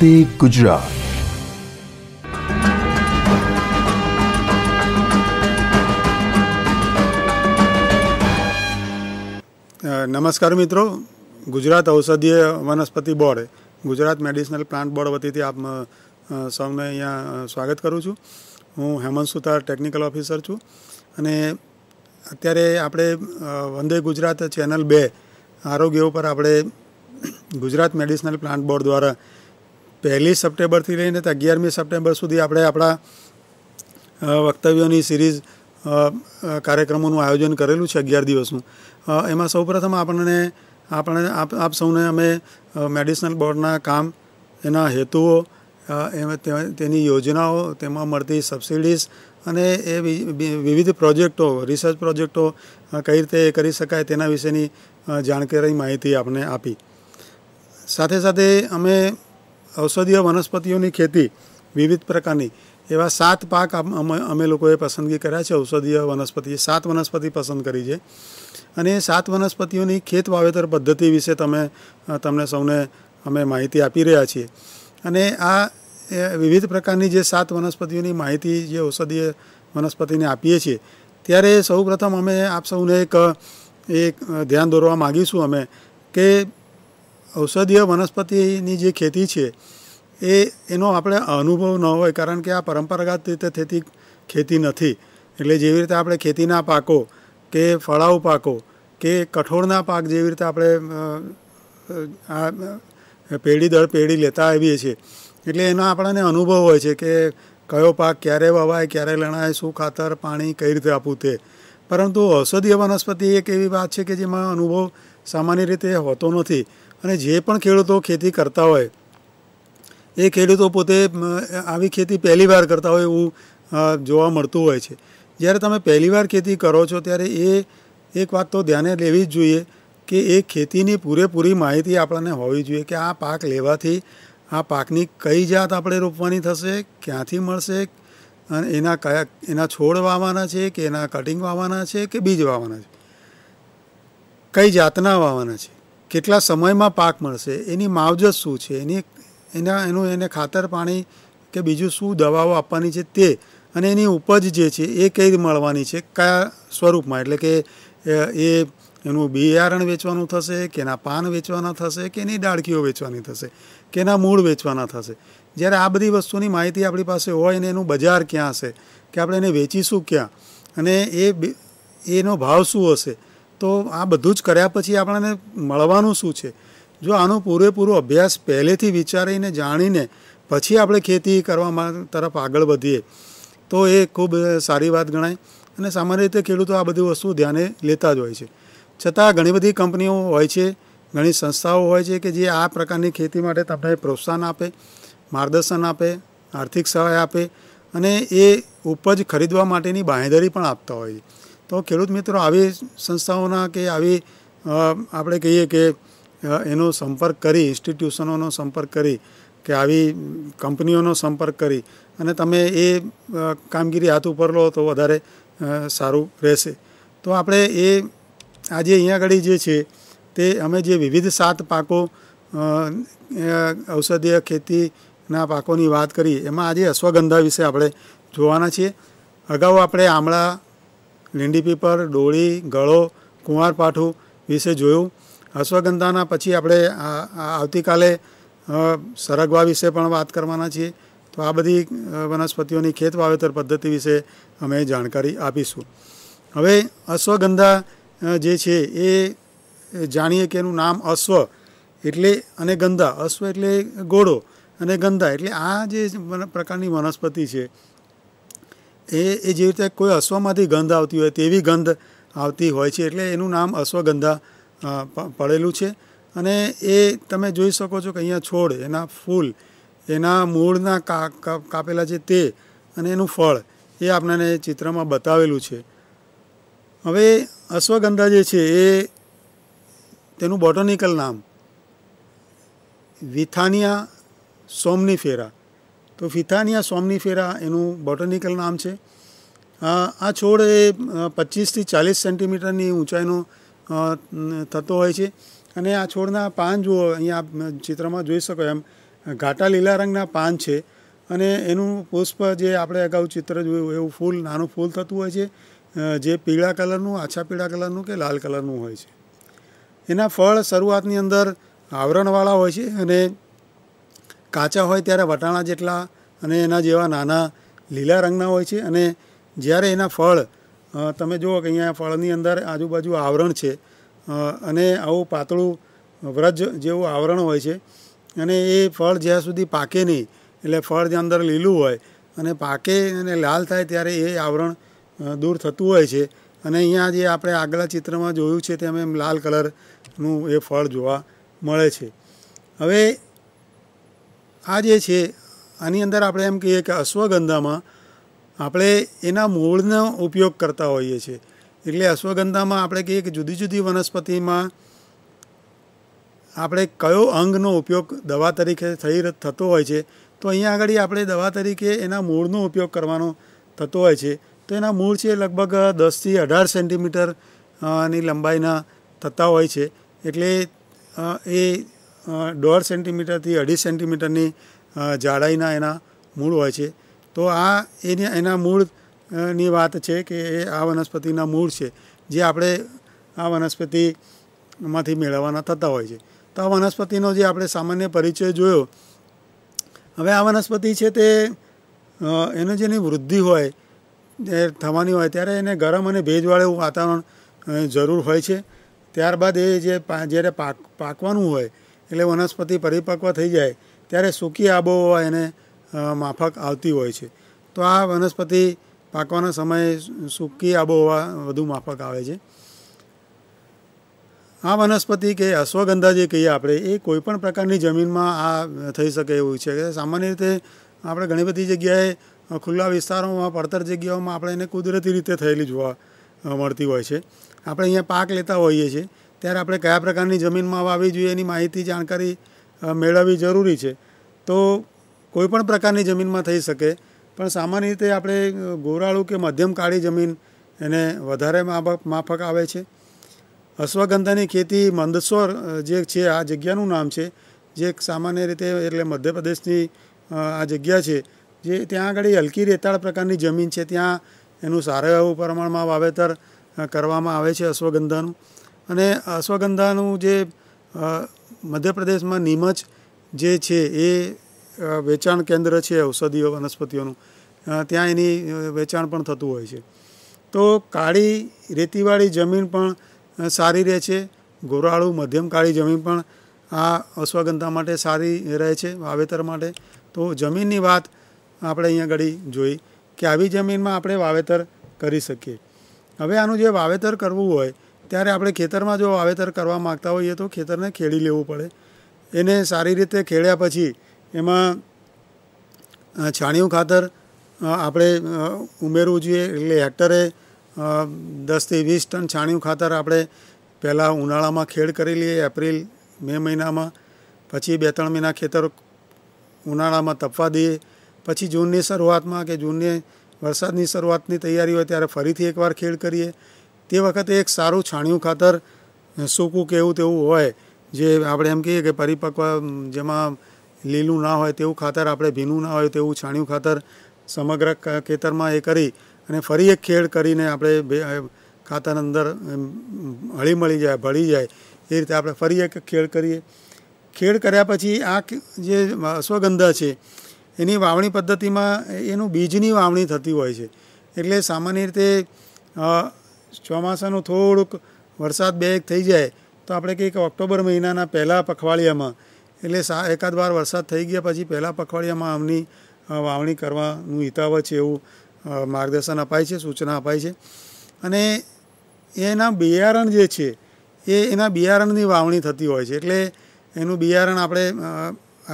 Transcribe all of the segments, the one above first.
વંદે ગુજરાત નમસ્કાર મિત્રો ગુજરાત ઔષધીય વનસ્પતિ board Gujarat medicinal plant board વતીથી આપ સૌને અહીંયા સ્વાગત કરું છું હું હેમંત સુતાર ટેકનિકલ ઓફિસર છું અને અત્યારે આપણે વંદે ગુજરાત ચેનલ બે આરોગ્ય ઉપર આપણે ગુજરાત મેડિસિનલ પ્લાન્ટ બોર્ડ દ્વારા પહેલી સપ્ટેમ્બરથી લઈને અગિયારમી સપ્ટેમ્બર સુધી આપણે આપણા વક્તવ્યોની સિરીઝ કાર્યક્રમોનું આયોજન કરેલું છે અગિયાર દિવસનું એમાં સૌપ્રથમ આપણને આપણે આપ આપ સૌને અમે મેડિસનલ બોર્ડના કામ એના હેતુઓ તેની યોજનાઓ તેમાં મળતી સબસિડીઝ અને એ વિવિધ પ્રોજેક્ટો રિસર્ચ પ્રોજેક્ટો કઈ રીતે કરી શકાય તેના વિશેની જાણકારી માહિતી આપણે આપી સાથે સાથે અમે ઔષધીય વનસ્પતિઓની ખેતી વિવિધ પ્રકારની એવા સાત પાક અમે લોકોએ પસંદગી કર્યા છે ઔષધીય વનસ્પતિ સાત વનસ્પતિ પસંદ કરી છે અને એ સાત વનસ્પતિઓની ખેત વાવેતર પદ્ધતિ વિશે તમે તમને સૌને અમે માહિતી આપી રહ્યા છીએ અને આ વિવિધ પ્રકારની જે સાત વનસ્પતિઓની માહિતી જે ઔષધીય વનસ્પતિને આપીએ છીએ ત્યારે સૌપ્રથમ અમે આપ સૌને એક એક ધ્યાન દોરવા માગીશું અમે કે ઔષધીય વનસ્પતિની જે ખેતી છે એ એનો આપણે અનુભવ ન હોય કારણ કે આ પરંપરાગત રીતે થતી ખેતી નથી એટલે જેવી રીતે આપણે ખેતીના પાકો કે ફળાઉ પાકો કે કઠોળના પાક જેવી રીતે આપણે આ પેઢી દર પેઢી લેતા આવીએ છીએ એટલે એનો આપણને અનુભવ હોય છે કે કયો પાક ક્યારે વવાય ક્યારે લણાય શું ખાતર પાણી કઈ રીતે આપવું તે પરંતુ ઔષધીય વનસ્પતિ એક એવી વાત છે કે જેમાં અનુભવ સામાન્ય રીતે હોતો નથી અને જે પણ ખેડૂતો ખેતી કરતા હોય એ ખેડૂતો પોતે આવી ખેતી પહેલીવાર કરતા હોય એવું જોવા મળતું હોય છે જ્યારે તમે પહેલીવાર ખેતી કરો છો ત્યારે એ એક વાત તો ધ્યાને લેવી જ જોઈએ કે એ ખેતીની પૂરેપૂરી માહિતી આપણને હોવી જોઈએ કે આ પાક લેવાથી આ પાકની કઈ જાત આપણે રોપવાની થશે ક્યાંથી મળશે અને એના કયા એના છોડ વાવવાના છે કે એના કટિંગ વાવવાના છે કે બીજ વાવવાના છે કઈ જાતના વાવવાના છે કેટલા સમયમાં પાક મળશે એની માવજત શું છે એની એના એનું એને ખાતર પાણી કે બીજું શું દવાઓ આપવાની છે તે અને એની ઉપજ જે છે એ કઈ મળવાની છે કયા સ્વરૂપમાં એટલે કે એ એનું બિયારણ વેચવાનું થશે કે એના પાન વેચવાના થશે કે એની ડાળખીઓ વેચવાની થશે કે એના મૂળ વેચવાના થશે જ્યારે આ બધી વસ્તુની માહિતી આપણી પાસે હોય ને એનું બજાર ક્યાં હશે કે આપણે એને વેચીશું ક્યાં અને એ એનો ભાવ શું હશે તો આ બધું જ કર્યા પછી આપણને મળવાનું શું છે જો આનો પૂરેપૂરો અભ્યાસ પહેલેથી વિચારીને જાણીને પછી આપણે ખેતી કરવામાં તરફ આગળ વધીએ તો એ ખૂબ સારી વાત ગણાય અને સામાન્ય રીતે ખેડૂતો આ બધી વસ્તુ ધ્યાને લેતા જ હોય છે છતાં ઘણી બધી કંપનીઓ હોય છે ઘણી સંસ્થાઓ હોય છે કે જે આ પ્રકારની ખેતી માટે તમને પ્રોત્સાહન આપે માર્ગદર્શન આપે આર્થિક સહાય આપે અને એ ઉપજ ખરીદવા માટેની બાંહેધરી પણ આપતા હોય છે તો ખેડૂત મિત્રો આવી સંસ્થાઓના કે આવી આપણે કહીએ કે એનો સંપર્ક કરી ઇન્સ્ટિટ્યુશનોનો સંપર્ક કરી કે આવી કંપનીઓનો સંપર્ક કરી અને તમે એ કામગીરી હાથ ઉપર લો તો વધારે સારું રહેશે તો આપણે એ આજે અહીંયા આગળ જે છે તે અમે જે વિવિધ સાત પાકો ઔષધીય ખેતીના પાકોની વાત કરી એમાં આજે અશ્વગંધા વિશે આપણે જોવાના છીએ અગાઉ આપણે આમળા લીંડી પીપર ડોળી ગળો કુંવારપાઠું વિશે જોયું અશ્વગંધાના પછી આપણે આવતીકાલે સરગવા વિશે પણ વાત કરવાના છીએ તો આ બધી વનસ્પતિઓની ખેત વાવેતર પદ્ધતિ વિશે અમે જાણકારી આપીશું હવે અશ્વગંધા જે છે એ જાણીએ કે એનું નામ અશ્વ એટલે અને ગંધા અશ્વ એટલે ગોળો અને ગંધા એટલે આ જે પ્રકારની વનસ્પતિ છે એ એ જેવી રીતે કોઈ અશ્વમાંથી ગંધ આવતી હોય તેવી ગંધ આવતી હોય છે એટલે એનું નામ અશ્વગંધા પડેલું છે અને એ તમે જોઈ શકો છો કે અહીંયા છોડ એના ફૂલ એના મૂળના કાપેલા છે તે અને એનું ફળ એ આપણને ચિત્રમાં બતાવેલું છે હવે અશ્વગંધા જે છે એ તેનું બોટનિકલ નામ વિથાનિયા સોમની ફેરા તો ફિથાનિયા સોમનીફેરા એનું બોટનિકલ નામ છે આ છોડ એ પચીસથી ચાલીસ સેન્ટીમીટરની ઊંચાઈનો થતો હોય છે અને આ છોડના પાન જુઓ અહીંયા ચિત્રમાં જોઈ શકો એમ ઘાટા લીલા રંગના પાન છે અને એનું પુષ્પ જે આપણે અગાઉ ચિત્ર જોયું એવું ફૂલ નાનું ફૂલ થતું હોય છે જે પીળા કલરનું આછા પીળા કલરનું કે લાલ કલરનું હોય છે એના ફળ શરૂઆતની અંદર આવરણવાળા હોય છે અને કાચા હોય ત્યારે વટાણા જેટલા અને એના જેવા નાના લીલા રંગના હોય છે અને જ્યારે એના ફળ તમે જુઓ કે અહીંયા ફળની અંદર આજુબાજુ આવરણ છે અને આવું પાતળું વ્રજ જેવું આવરણ હોય છે અને એ ફળ જ્યાં સુધી પાકે નહીં એટલે ફળ જ્યાં અંદર લીલું હોય અને પાકે અને લાલ થાય ત્યારે એ આવરણ દૂર થતું હોય છે અને અહીંયા જે આપણે આગલા ચિત્રમાં જોયું છે તેમ એમ લાલ કલરનું એ ફળ જોવા મળે છે હવે આ જે છે આની અંદર આપણે એમ કહીએ કે અશ્વગંધામાં આપણે એના મૂળનો ઉપયોગ કરતા હોઈએ છીએ એટલે અશ્વગંધામાં આપણે કહીએ કે જુદી જુદી વનસ્પતિમાં આપણે કયો અંગનો ઉપયોગ દવા તરીકે થઈ થતો હોય છે તો અહીંયા આગળ આપણે દવા તરીકે એના મૂળનો ઉપયોગ કરવાનો થતો હોય છે તો એના મૂળ છે લગભગ દસથી અઢાર સેન્ટીમીટર ની લંબાઈના થતા હોય છે એટલે એ દોઢ સેન્ટીમીટરથી અઢી સેન્ટીમીટરની જાડાઈના એના મૂળ હોય છે તો આ એની એના મૂળની વાત છે કે એ આ વનસ્પતિના મૂળ છે જે આપણે આ વનસ્પતિમાંથી મેળવવાના થતા હોય છે તો આ વનસ્પતિનો જે આપણે સામાન્ય પરિચય જોયો હવે આ વનસ્પતિ છે તે એનો જેની વૃદ્ધિ હોય એ થવાની હોય ત્યારે એને ગરમ અને ભેજવાળું વાતાવરણ જરૂર હોય છે ત્યારબાદ એ જે જ્યારે પાક પાકવાનું હોય એટલે વનસ્પતિ પરિપક્વ થઈ જાય ત્યારે સૂકી આબોહવા એને માફક આવતી હોય છે તો આ વનસ્પતિ પાકવાના સમયે સૂકી આબોહવા વધુ માફક આવે છે આ વનસ્પતિ કે અશ્વગંધા જે કહીએ આપણે એ કોઈપણ પ્રકારની જમીનમાં આ થઈ શકે એવું છે સામાન્ય રીતે આપણે ઘણી બધી જગ્યાએ ખુલ્લા વિસ્તારોમાં પડતર જગ્યાઓમાં આપણે એને કુદરતી રીતે થયેલી જોવા મળતી હોય છે આપણે અહીંયા પાક લેતા હોઈએ છીએ ત્યારે આપણે કયા પ્રકારની જમીનમાં વાવી જોઈએ એની માહિતી જાણકારી મેળવવી જરૂરી છે તો કોઈપણ પ્રકારની જમીનમાં થઈ શકે પણ સામાન્ય રીતે આપણે ગોરાળું કે મધ્યમ કાળી જમીન એને વધારે માફક આવે છે અશ્વગંધાની ખેતી મંદસોર જે છે આ જગ્યાનું નામ છે જે એક સામાન્ય રીતે એટલે મધ્યપ્રદેશની આ જગ્યા છે જે ત્યાં આગળ હલકી રેતાળ પ્રકારની જમીન છે ત્યાં એનું સારું એવું પ્રમાણમાં વાવેતર કરવામાં આવે છે અશ્વગંધાનું અને અશ્વગંધાનું જે મધ્યપ્રદેશમાં નીમચ જે છે એ વેચાણ કેન્દ્ર છે ઔષધિઓ વનસ્પતિઓનું ત્યાં એની વેચાણ પણ થતું હોય છે તો કાળી રેતીવાળી જમીન પણ સારી રહે છે ગોરાળું મધ્યમ કાળી જમીન પણ આ અશ્વગંધા માટે સારી રહે છે વાવેતર માટે તો જમીનની વાત આપણે અહીંયા ઘડી જોઈ કે આવી જમીનમાં આપણે વાવેતર કરી શકીએ હવે આનું જે વાવેતર કરવું હોય ત્યારે આપણે ખેતરમાં જો વાવેતર કરવા માગતા હોઈએ તો ખેતરને ખેડી લેવું પડે એને સારી રીતે ખેડ્યા પછી એમાં છાણિયું ખાતર આપણે ઉમેરવું જોઈએ એટલે હેક્ટરે દસથી વીસ ટન છાણિયું ખાતર આપણે પહેલાં ઉનાળામાં ખેડ કરી લઈએ એપ્રિલ મે મહિનામાં પછી બે ત્રણ મહિના ખેતર ઉનાળામાં તપવા દઈએ પછી જૂનની શરૂઆતમાં કે જૂનની વરસાદની શરૂઆતની તૈયારી હોય ત્યારે ફરીથી એકવાર ખેડ કરીએ તે વખતે એક સારું છાણિયું ખાતર સૂકું કે એવું તેવું હોય જે આપણે એમ કહીએ કે પરિપક્વ જેમાં લીલું ના હોય તેવું ખાતર આપણે ભીનું ના હોય તેવું છાણિયું ખાતર સમગ્ર ખેતરમાં એ કરી અને ફરી એક ખેડ કરીને આપણે ખાતર અંદર હળી મળી જાય ભળી જાય એ રીતે આપણે ફરી એક ખેડ કરીએ ખેડ કર્યા પછી આ જે અશ્વગંધા છે એની વાવણી પદ્ધતિમાં એનું બીજની વાવણી થતી હોય છે એટલે સામાન્ય રીતે ચોમાસાનું થોડુંક વરસાદ બે એક થઈ જાય તો આપણે કંઈક ઓક્ટોબર મહિનાના પહેલાં પખવાડિયામાં એટલે સા એકાદ વાર વરસાદ થઈ ગયા પછી પહેલાં પખવાડિયામાં આમની વાવણી કરવાનું હિતાવ છે એવું માર્ગદર્શન અપાય છે સૂચના અપાય છે અને એના બિયારણ જે છે એ એના બિયારણની વાવણી થતી હોય છે એટલે એનું બિયારણ આપણે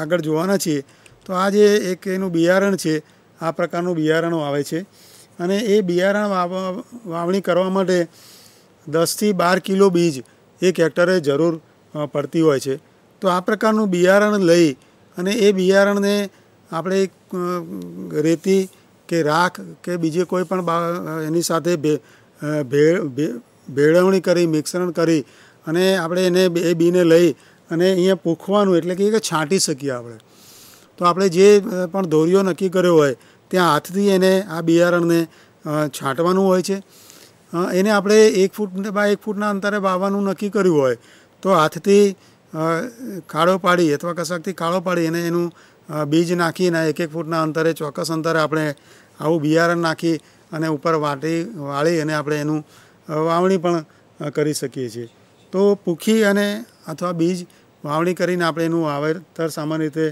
આગળ જોવાના છીએ તો આ જે એક એનું બિયારણ છે આ પ્રકારનું બિયારણો આવે છે અને એ બિયારણ વાવણી કરવા માટે દસથી બાર કિલો બીજ એક હેક્ટરે જરૂર પડતી હોય છે તો આ પ્રકારનું બિયારણ લઈ અને એ બિયારણને આપણે રેતી કે રાખ કે બીજે કોઈ પણ એની સાથે ભેળવણી કરી મિશ્રણ કરી અને આપણે એને એ બીને લઈ અને અહીંયા પૂખવાનું એટલે કે છાંટી શકીએ આપણે તો આપણે જે પણ દોરીઓ નક્કી કર્યો હોય ત્યાં હાથથી એને આ બિયારણને છાંટવાનું હોય છે એને આપણે એક ફૂટ બાય એક ફૂટના અંતરે વાવવાનું નક્કી કર્યું હોય તો હાથથી કાળો પાડી અથવા કશાકથી કાળો પાડી અને એનું બીજ નાખીને એક એક ફૂટના અંતરે ચોક્કસ અંતરે આપણે આવું બિયારણ નાખી અને ઉપર વાટી વાળી અને આપણે એનું વાવણી પણ કરી શકીએ છીએ તો પૂખી અને અથવા બીજ વાવણી કરીને આપણે એનું વાવેતર સામાન્ય રીતે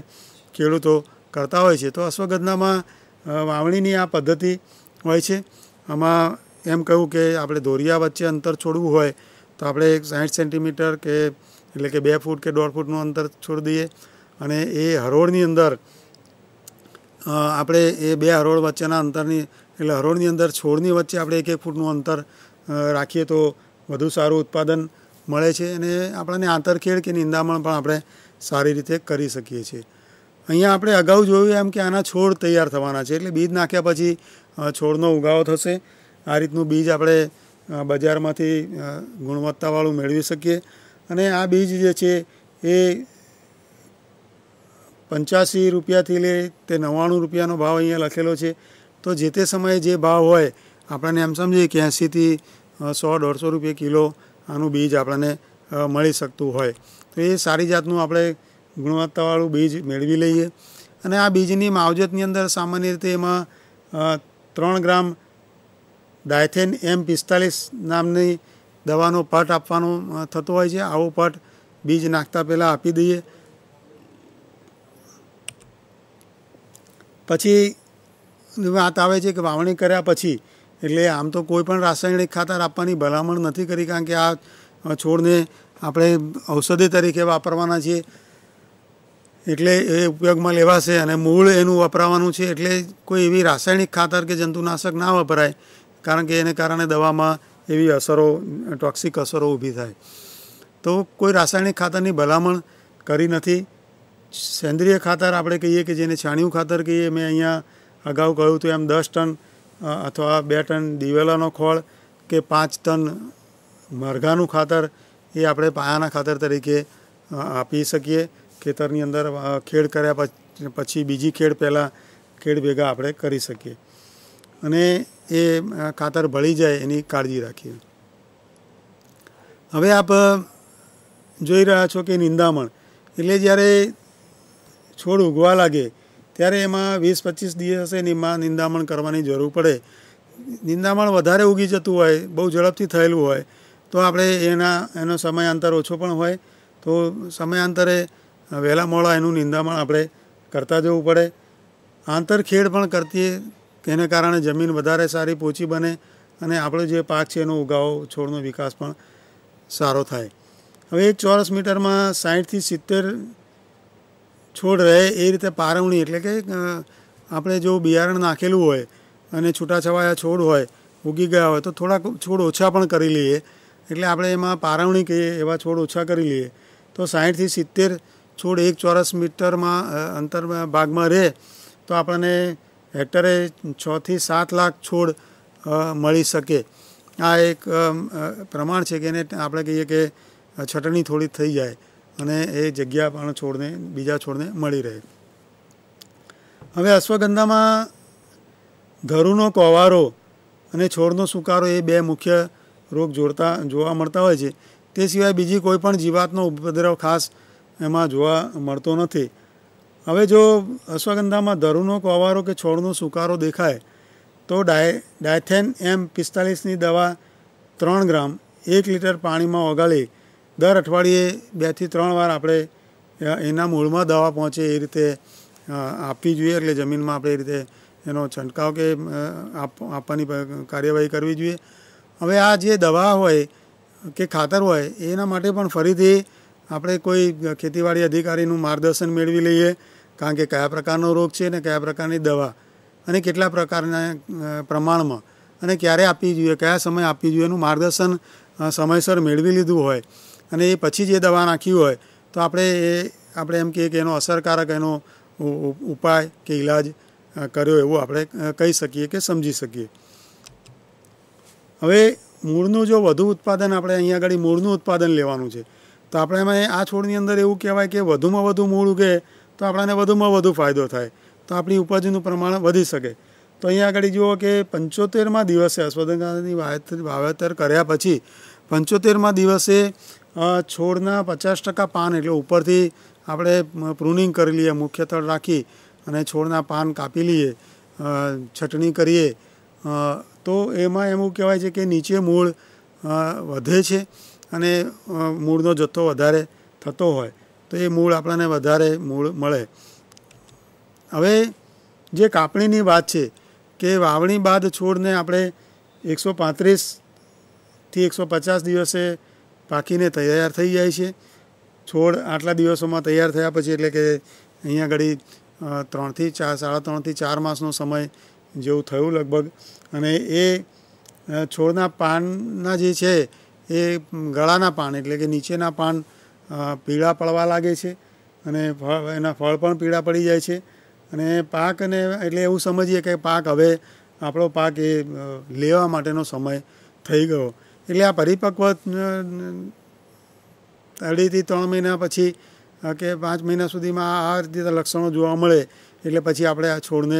ખેડૂતો કરતા હોય છે તો અશ્વગંધામાં વાવણીની આ પદ્ધતિ હોય છે આમાં એમ કહ્યું કે આપણે દોરિયા વચ્ચે અંતર છોડવું હોય તો આપણે એક સાઠ સેન્ટીમીટર કે એટલે કે બે ફૂટ કે દોઢ ફૂટનું અંતર છોડી દઈએ અને એ હરોળની અંદર આપણે એ બે હરોળ વચ્ચેના અંતરની એટલે હરોળની અંદર છોડની વચ્ચે આપણે એક એક ફૂટનું અંતર રાખીએ તો વધુ સારું ઉત્પાદન મળે છે અને આપણને આંતરખેડ કે નિંદામણ પણ આપણે સારી રીતે કરી શકીએ છીએ અહીંયા આપણે અગાઉ જોયું એમ કે આના છોડ તૈયાર થવાના છે એટલે બીજ નાખ્યા પછી છોડનો ઉગાવો થશે આ રીતનું બીજ આપણે બજારમાંથી ગુણવત્તાવાળું મેળવી શકીએ અને આ બીજ જે છે એ પંચ્યાસી રૂપિયાથી લે તે નવ્વાણું રૂપિયાનો ભાવ અહીંયા લખેલો છે તો જે તે સમયે જે ભાવ હોય આપણને એમ સમજીએ કે એંસીથી સો દોઢસો રૂપિયા કિલો આનું બીજ આપણને મળી શકતું હોય તો એ સારી જાતનું આપણે ગુણવત્તાવાળું બીજ મેળવી લઈએ અને આ બીજની માવજતની અંદર સામાન્ય રીતે એમાં ત્રણ ગ્રામ ડાયથેન એમ પિસ્તાલીસ નામની દવાનો પટ આપવાનો થતો હોય છે આવો પટ બીજ નાખતા પહેલાં આપી દઈએ પછી વાત આવે છે કે વાવણી કર્યા પછી એટલે આમ તો કોઈ પણ રાસાયણિક ખાતર આપવાની ભલામણ નથી કરી કારણ કે આ છોડને આપણે ઔષધિ તરીકે વાપરવાના છીએ એટલે એ ઉપયોગમાં લેવાશે અને મૂળ એનું વપરાવાનું છે એટલે કોઈ એવી રાસાયણિક ખાતર કે જંતુનાશક ના વપરાય કારણ કે એને કારણે દવામાં એવી અસરો ટોક્સિક અસરો ઊભી થાય તો કોઈ રાસાયણિક ખાતરની ભલામણ કરી નથી સેન્દ્રિય ખાતર આપણે કહીએ કે જેને છાણિયું ખાતર કહીએ મેં અહીંયા અગાઉ કહ્યું તો એમ દસ ટન અથવા બે ટન દિવેલાનો ખોળ કે પાંચ ટન મરઘાનું ખાતર એ આપણે પાયાના ખાતર તરીકે આપી શકીએ ખેતરની અંદર ખેડ કર્યા પછી બીજી ખેડ પહેલાં ખેડ ભેગા આપણે કરી શકીએ અને એ ખાતર ભળી જાય એની કાળજી રાખીએ હવે આપ જોઈ રહ્યા છો કે નિંદામણ એટલે જ્યારે છોડ ઉગવા લાગે ત્યારે એમાં વીસ પચીસ દિવસે એમાં નિંદામણ કરવાની જરૂર પડે નિંદામણ વધારે ઉગી જતું હોય બહુ ઝડપથી થયેલું હોય તો આપણે એના એનો સમયાંતર ઓછો પણ હોય તો સમયાંતરે અવેલા મોળ આનું નિંદામણ આપણે કરતા જોવું પડે આંતરખેડ પણ કરતી કેને કારણે જમીન વધારે સારી પોચી બને અને આપળો જે પાક છે એનો ઉગાવો છોડનો વિકાસ પણ સારો થાય હવે 1 ચોરસ મીટરમાં 60 થી 70 છોડ રહે એ રીતે પારવણી એટલે કે આપણે જો બિયારણ નાખેલું હોય અને છૂટાછવાયા છોડ હોય ઊગી ગયા હોય તો થોડક છોડો છાપણ કરી લઈએ એટલે આપણે એમાં પારવણી કે એવા છોડો છા કરી લઈએ તો 60 થી 70 છોડ એક ચોરસ મીટરમાં અંતર ભાગમાં રહે તો આપણને હેક્ટરે છથી સાત લાખ છોડ મળી શકે આ એક પ્રમાણ છે કે એને આપણે કહીએ કે છટણી થોડી થઈ જાય અને એ જગ્યા પણ છોડને બીજા છોડને મળી રહે હવે અશ્વગંધામાં ધરુનો કોવારો અને છોડનો સુકારો એ બે મુખ્ય રોગ જોડતા જોવા મળતા હોય છે તે સિવાય બીજી કોઈપણ જીવાતનો ઉપદ્રવ ખાસ એમાં જોવા મળતો નથી હવે જો અશ્વગંધામાં ધરુનો કોવારો કે છોડનો સુકારો દેખાય તો ડાય ડાયથેન એમ પિસ્તાલીસની દવા ત્રણ ગ્રામ એક લીટર પાણીમાં ઓગાળી દર અઠવાડિયે બેથી ત્રણ વાર આપણે એના મૂળમાં દવા પહોંચે એ રીતે આપવી જોઈએ એટલે જમીનમાં આપણે એ રીતે એનો છંટકાવ કે આપવાની કાર્યવાહી કરવી જોઈએ હવે આ જે દવા હોય કે ખાતર હોય એના માટે પણ ફરીથી આપણે કોઈ ખેતીવાડી અધિકારીનું માર્ગદર્શન મેળવી લઈએ કારણ કે કયા પ્રકારનો રોગ છે અને કયા પ્રકારની દવા અને કેટલા પ્રકારના પ્રમાણમાં અને ક્યારે આપવી જોઈએ કયા સમયે આપવી જોઈએ એનું માર્ગદર્શન સમયસર મેળવી લીધું હોય અને એ પછી જે દવા નાખી હોય તો આપણે એ આપણે એમ કહીએ કે એનો અસરકારક એનો ઉપાય કે ઇલાજ કર્યો એવું આપણે કહી શકીએ કે સમજી શકીએ હવે મૂળનું જો વધુ ઉત્પાદન આપણે અહીંયા આગળ મૂળનું ઉત્પાદન લેવાનું છે તો આપણે એમાં આ છોડની અંદર એવું કહેવાય કે વધુમાં વધુ મૂળ ઉગે તો આપણાને વધુમાં વધુ ફાયદો થાય તો આપણી ઉપજનું પ્રમાણ વધી શકે તો અહીંયા આગળ જુઓ કે પંચોતેરમાં દિવસે અશ્વગંધાની વાવેતર વાવેતર કર્યા પછી પંચોતેરમાં દિવસે છોડના પચાસ ટકા પાન એટલે ઉપરથી આપણે પ્રુનિંગ કરી લઈએ મુખ્ય તળ રાખી અને છોડના પાન કાપી લઈએ છટણી કરીએ તો એમાં એવું કહેવાય છે કે નીચે મૂળ વધે છે અને મૂળનો જથ્થો વધારે થતો હોય તો એ મૂળ આપણને વધારે મૂળ મળે હવે જે કાપણીની વાત છે કે વાવણી બાદ છોડને આપણે એકસો પાંત્રીસથી એકસો પચાસ દિવસે પાકીને તૈયાર થઈ જાય છે છોડ આટલા દિવસોમાં તૈયાર થયા પછી એટલે કે અહીંયા ઘડી ત્રણથી ચાર સાડા ત્રણથી ચાર માસનો સમય જેવું થયું લગભગ અને એ છોડના પાનના જે છે એ ગળાના પાન એટલે કે નીચેના પાન પીળા પડવા લાગે છે અને ફળ એના ફળ પણ પીળા પડી જાય છે અને પાકને એટલે એવું સમજીએ કે પાક હવે આપણો પાક એ લેવા માટેનો સમય થઈ ગયો એટલે આ પરિપક્વ અઢીથી ત્રણ મહિના પછી કે પાંચ મહિના સુધીમાં આ રીતે લક્ષણો જોવા મળે એટલે પછી આપણે આ છોડને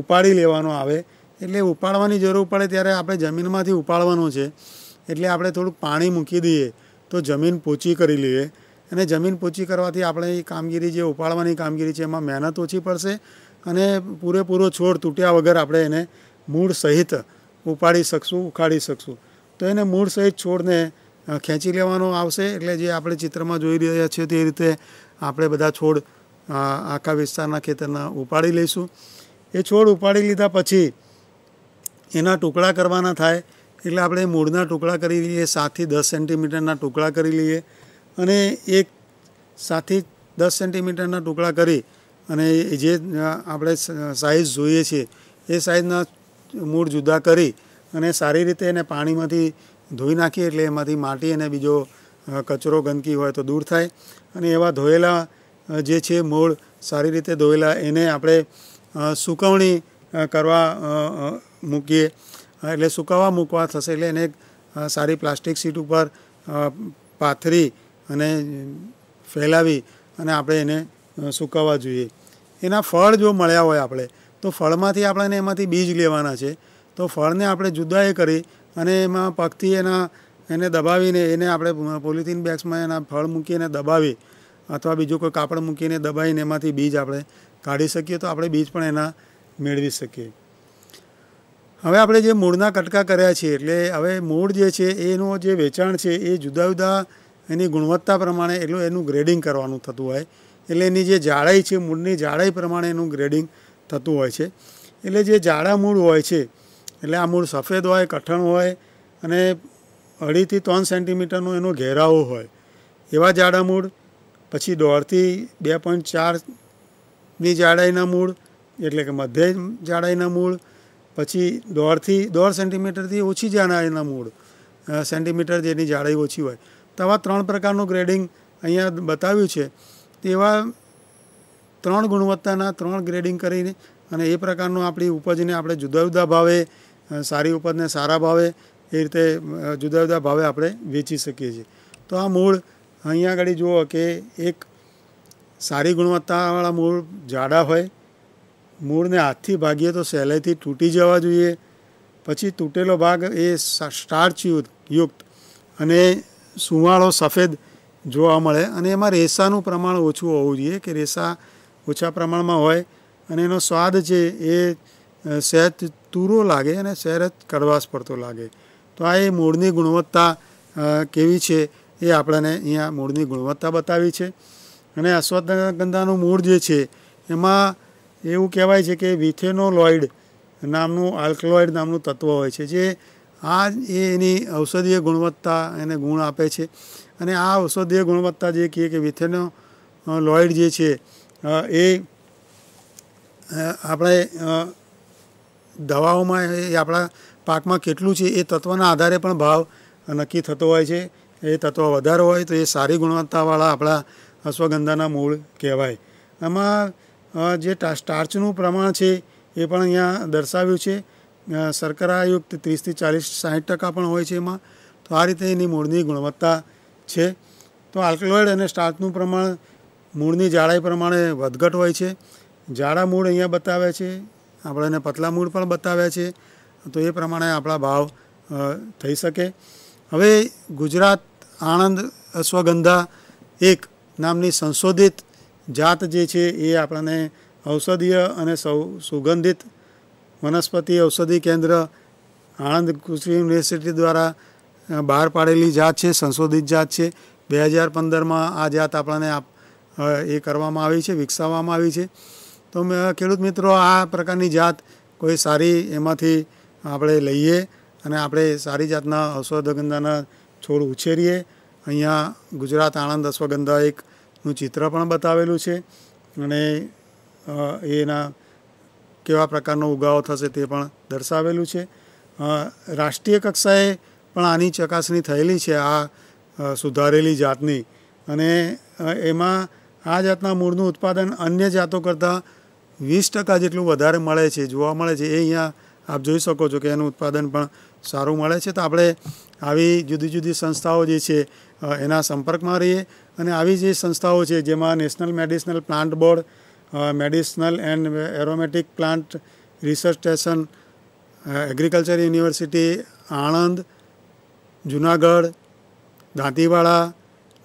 ઉપાડી લેવાનો આવે એટલે ઉપાડવાની જરૂર પડે ત્યારે આપણે જમીનમાંથી ઉપાડવાનો છે એટલે આપણે થોડું પાણી મૂકી દઈએ તો જમીન પોચી કરી લઈએ અને જમીન પોચી કરવા થી આપણે આ કામગીરી જે ઉપાડવાની કામગીરી છે એમાં મહેનત ઓછી પડશે અને પૂરેપૂરો છોડ તૂટ્યા વગર આપણે એને મૂળ સહિત ઉપાડી શકશું ઉખાડી શકશું તો એને મૂળ સહિત છોડને ખેંચી લેવાનો આવશે એટલે જે આપણે ચિત્રમાં જોઈ રહ્યા છે તે રીતે આપણે બધા છોડ આખા વિસ્તારના ખેતરના ઉપાડી લઈશું એ છોડ ઉપાડી લીધા પછી એના ટુકડા કરવાના થાય એટલે આપણે મૂળના ટુકડા કરી લઈએ સાતથી દસ સેન્ટીમીટરના ટુકડા કરી લઈએ અને એક સાતથી દસ સેન્ટીમીટરના ટુકડા કરી અને જે આપણે સાઇઝ જોઈએ છીએ એ સાઇઝના મૂળ જુદા કરી અને સારી રીતે એને પાણીમાંથી ધોઈ નાખીએ એટલે એમાંથી માટી અને બીજો કચરો ગંદકી હોય તો દૂર થાય અને એવા ધોયેલા જે છે મૂળ સારી રીતે ધોયેલા એને આપણે સૂકવણી કરવા મૂકીએ એટલે સુકાવા મૂકવા થશે એટલે એને સારી પ્લાસ્ટિક સીટ ઉપર પાથરી અને ફેલાવી અને આપણે એને સુકાવવા જોઈએ એના ફળ જો મળ્યા હોય આપણે તો ફળમાંથી આપણને એમાંથી બીજ લેવાના છે તો ફળને આપણે જુદાએ કરી અને એમાં પગથી એના એને દબાવીને એને આપણે પોલિથીન બેગ્સમાં એના ફળ મૂકીને દબાવી અથવા બીજું કોઈ કાપડ મૂકીને દબાવીને એમાંથી બીજ આપણે કાઢી શકીએ તો આપણે બીજ પણ એના મેળવી શકીએ હવે આપણે જે મૂળના કટકા કર્યા છે એટલે હવે મૂળ જે છે એનો જે વેચાણ છે એ જુદા જુદા એની ગુણવત્તા પ્રમાણે એટલું એનું ગ્રેડિંગ કરવાનું થતું હોય એટલે એની જે જાડાઈ છે મૂળની જાડાઈ પ્રમાણે એનું ગ્રેડિંગ થતું હોય છે એટલે જે જાડા મૂળ હોય છે એટલે આ મૂળ સફેદ હોય કઠણ હોય અને અઢીથી ત્રણ સેન્ટીમીટરનો એનો ઘેરાવો હોય એવા જાડા મૂળ પછી દોઢથી બે પોઈન્ટ ચારની જાડાઈના મૂળ એટલે કે મધ્ય જાડાઈના મૂળ પછી દોઢથી દોઢ સેન્ટીમીટરથી ઓછી જાણાય એના મૂળ સેન્ટીમીટર જેની જાડાઈ ઓછી હોય તો આવા ત્રણ પ્રકારનું ગ્રેડિંગ અહીંયા બતાવ્યું છે તેવા ત્રણ ગુણવત્તાના ત્રણ ગ્રેડિંગ કરીને અને એ પ્રકારનું આપણી ઉપજને આપણે જુદા જુદા ભાવે સારી ઉપજને સારા ભાવે એ રીતે જુદા જુદા ભાવે આપણે વેચી શકીએ છીએ તો આ મૂળ અહીંયા આગળ જુઓ કે એક સારી ગુણવત્તાવાળા મૂળ જાડા હોય મૂળને હાથથી ભાગીએ તો સહેલાઈથી તૂટી જવા જોઈએ પછી તૂટેલો ભાગ એ સ્ટાર્ચયુક્ત યુક્ત અને સુવાળો સફેદ જોવા મળે અને એમાં રેસાનું પ્રમાણ ઓછું હોવું જોઈએ કે રેસા ઓછા પ્રમાણમાં હોય અને એનો સ્વાદ છે એ સહેજ તૂરો લાગે અને સહેજ કડવાશ પડતો લાગે તો આ એ મૂળની ગુણવત્તા કેવી છે એ આપણને અહીંયા મૂળની ગુણવત્તા બતાવી છે અને અશ્વત્થગંધાનું મૂળ જે છે એમાં એવું કહેવાય છે કે વિથેનોલોઇડ નામનું આલ્કલોઇડ નામનું તત્વ હોય છે જે આ એ એની ઔષધીય ગુણવત્તા એને ગુણ આપે છે અને આ ઔષધીય ગુણવત્તા જે કહીએ કે વિથેનો લોઇડ જે છે એ આપણે દવાઓમાં એ આપણા પાકમાં કેટલું છે એ તત્વના આધારે પણ ભાવ નક્કી થતો હોય છે એ તત્વ વધારે હોય તો એ સારી ગુણવત્તાવાળા આપણા અશ્વગંધાના મૂળ કહેવાય આમાં જે સ્ટાર્ચનું પ્રમાણ છે એ પણ અહીંયા દર્શાવ્યું છે શર્કરાયુક્ત ત્રીસથી ચાલીસ સાઠ ટકા પણ હોય છે એમાં તો આ રીતે એની મૂળની ગુણવત્તા છે તો આલ્કલોઇડ અને સ્ટાર્ચનું પ્રમાણ મૂળની જાડાઈ પ્રમાણે વધઘટ હોય છે જાડા મૂળ અહીંયા બતાવે છે આપણે એને પતલા મૂળ પણ બતાવ્યા છે તો એ પ્રમાણે આપણા ભાવ થઈ શકે હવે ગુજરાત આણંદ અશ્વગંધા એક નામની સંશોધિત જાત જે છે એ આપણને ઔષધીય અને સૌ સુગંધિત વનસ્પતિ ઔષધિ કેન્દ્ર આણંદ કૃષિ યુનિવર્સિટી દ્વારા બહાર પાડેલી જાત છે સંશોધિત જાત છે બે હજાર પંદરમાં આ જાત આપણને આપ એ કરવામાં આવી છે વિકસાવવામાં આવી છે તો ખેડૂત મિત્રો આ પ્રકારની જાત કોઈ સારી એમાંથી આપણે લઈએ અને આપણે સારી જાતના ઔષધગંધાના છોડ ઉછેરીએ અહીંયા ગુજરાત આણંદ અશ્વગંધા એક નું ચિત્ર પણ બતાવેલું છે અને એના કેવા પ્રકારનો ઉગાવો થશે તે પણ દર્શાવેલું છે રાષ્ટ્રીય કક્ષાએ પણ આની ચકાસણી થયેલી છે આ સુધારેલી જાતની અને એમાં આ જાતના મૂળનું ઉત્પાદન અન્ય જાતો કરતાં વીસ ટકા જેટલું વધારે મળે છે જોવા મળે છે એ અહીંયા આપ જોઈ શકો છો કે એનું ઉત્પાદન પણ સારું મળે છે તો આપણે આવી જુદી જુદી સંસ્થાઓ જે છે એના સંપર્કમાં રહીએ અને આવી જે સંસ્થાઓ છે જેમાં national medicinal plant board medicinal and aromatic plant research station agriculture university Anand Junagadh Dantiwada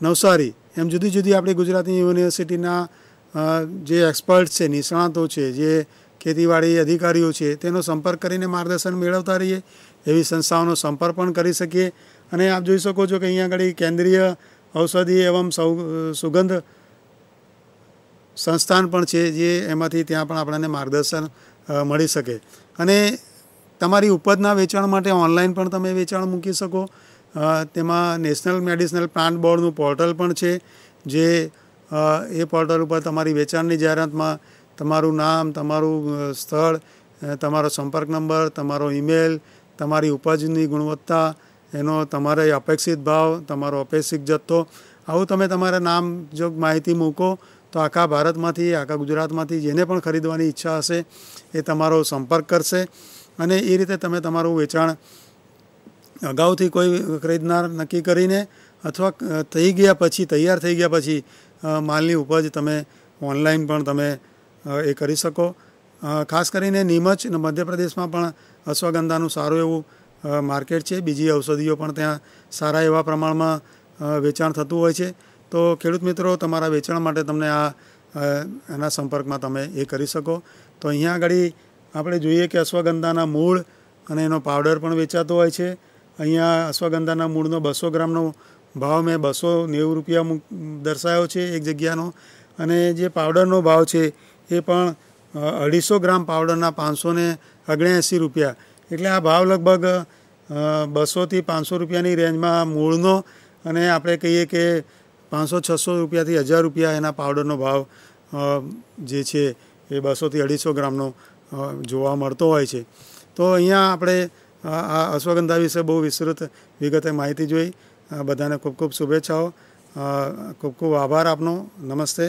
Navsari એમ જુદી જુદી આપણી ગુજરાતની યુનિવર્સિટીના જે એક્સપર્ટ છે નિષ્ણાતો છે જે ખેતીવાડી અધિકારીઓ છે તેનો સંપર્ક કરીને માર્ગદર્શન મેળવતા રહીએ એવી સંસ્થાઓનો સંપર્ક પણ કરી શકીએ અને આપ જોઈ શકો છો કે અહીંયા આગળ કેન્દ્રીય ઔષધિ એવમ સૌ સુગંધ સંસ્થાન પણ છે જે એમાંથી ત્યાં પણ આપણને માર્ગદર્શન મળી શકે અને તમારી ઉપજના વેચાણ માટે ઓનલાઈન પણ તમે વેચાણ મૂકી શકો તેમાં નેશનલ મેડિસિનલ પ્લાન્ટ બોર્ડનું પોર્ટલ પણ છે જે એ પોર્ટલ ઉપર તમારી વેચાણની જાહેરાતમાં તમારું નામ તમારું સ્થળ તમારો સંપર્ક નંબર તમારો ઈમેલ તમારી ઉપજની ગુણવત્તા એનો તમારે અપેક્ષિત ભાવ તમારો અપેક્ષિત જથ્થો આવું તમે તમારા નામ જો માહિતી મૂકો તો આખા ભારતમાંથી આખા ગુજરાતમાંથી જેને પણ ખરીદવાની ઈચ્છા હશે એ તમારો સંપર્ક કરશે અને એ રીતે તમે તમારું વેચાણ અગાઉથી કોઈ ખરીદનાર નક્કી કરીને અથવા થઈ ગયા પછી તૈયાર થઈ ગયા પછી માલની ઉપજ તમે ઓનલાઈન પણ તમે એ કરી શકો ખાસ કરીને નિમચ અને મધ્યપ્રદેશમાં પણ અશ્વગંધાનું સારું એવું માર્કેટ છે બીજી ઔષધિઓ પણ ત્યાં સારા એવા પ્રમાણમાં વેચાણ થતું હોય છે તો ખેડૂત મિત્રો તમારા વેચાણ માટે તમને આ એના સંપર્કમાં તમે એ કરી શકો તો અહીંયા આગળ આપણે જોઈએ કે અશ્વગંધાના મૂળ અને એનો પાવડર પણ વેચાતો હોય છે અહીંયા અશ્વગંધાના મૂળનો બસો ગ્રામનો ભાવ મેં બસો નેવું રૂપિયા દર્શાવ્યો છે એક જગ્યાનો અને જે પાવડરનો ભાવ છે એ પણ અઢીસો ગ્રામ પાવડરના પાંચસો ને ઓગણએંસી રૂપિયા એટલે આ ભાવ લગભગ બસોથી પાંચસો રૂપિયાની રેન્જમાં મૂળનો અને આપણે કહીએ કે પાંચસો છસો રૂપિયાથી હજાર રૂપિયા એના પાવડરનો ભાવ જે છે એ બસોથી અઢીસો ગ્રામનો જોવા મળતો હોય છે તો અહીંયા આપણે આ અશ્વગંધા વિશે બહુ વિસ્તૃત વિગતે માહિતી જોઈ બધાને ખૂબ ખૂબ શુભેચ્છાઓ ખૂબ ખૂબ આભાર આપનો નમસ્તે